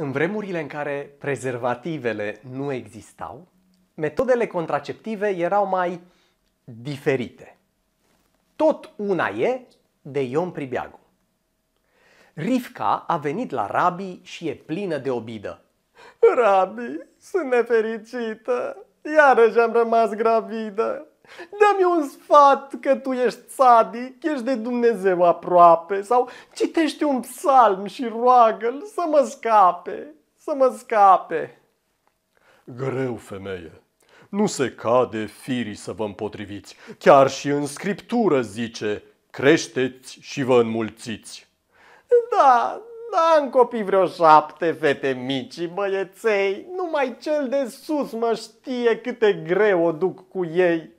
În vremurile în care prezervativele nu existau, metodele contraceptive erau mai diferite. Tot una e de Ion Pribiagu. Rivka a venit la Rabi și e plină de obidă. Rabi, sunt nefericită! Iarăși am rămas gravidă! Dă-mi un sfat că tu ești sadic, ești de Dumnezeu aproape sau citește un psalm și roagă-l să mă scape, să mă scape. Greu, femeie, nu se cade firii să vă împotriviți. Chiar și în scriptură zice, creșteți și vă înmulțiți. Da, da, am copii vreo șapte fete mici, băieței, numai cel de sus mă știe cât e greu o duc cu ei.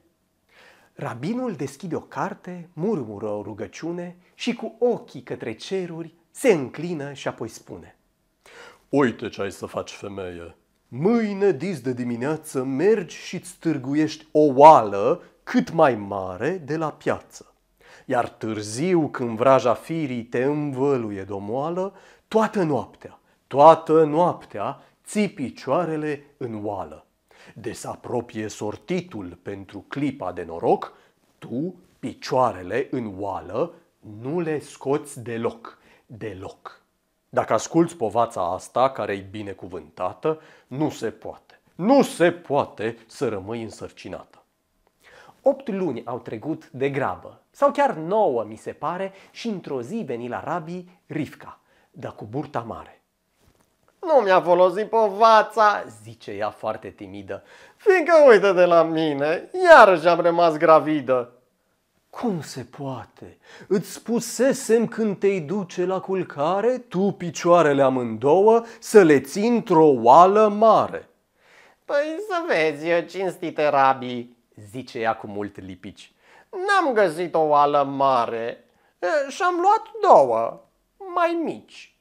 Rabinul deschide o carte, murmură o rugăciune și cu ochii către ceruri se înclină și apoi spune. Uite ce ai să faci, femeie! Mâine, dis de dimineață, mergi și-ți târguiești o oală cât mai mare de la piață. Iar târziu, când vraja firii te învăluie moală, toată noaptea, toată noaptea, ții picioarele în oală de să apropie sortitul pentru clipa de noroc, tu picioarele în oală nu le scoți deloc, deloc. Dacă asculți povața asta, care e binecuvântată, nu se poate. Nu se poate să rămâi însărcinată. Opt luni au trecut de grabă, sau chiar nouă, mi se pare, și într-o zi veni la rabii Rivca, dar cu burta mare. Nu mi-a folosit povața, zice ea foarte timidă, fiindcă uite de la mine, iarăși am rămas gravidă. Cum se poate? Îți spusesem când te i duce la culcare, tu picioarele amândouă să le ții într-o oală mare. Păi să vezi, eu cinstite rabii, zice ea cu mult lipici. N-am găsit o oală mare și am luat două, mai mici.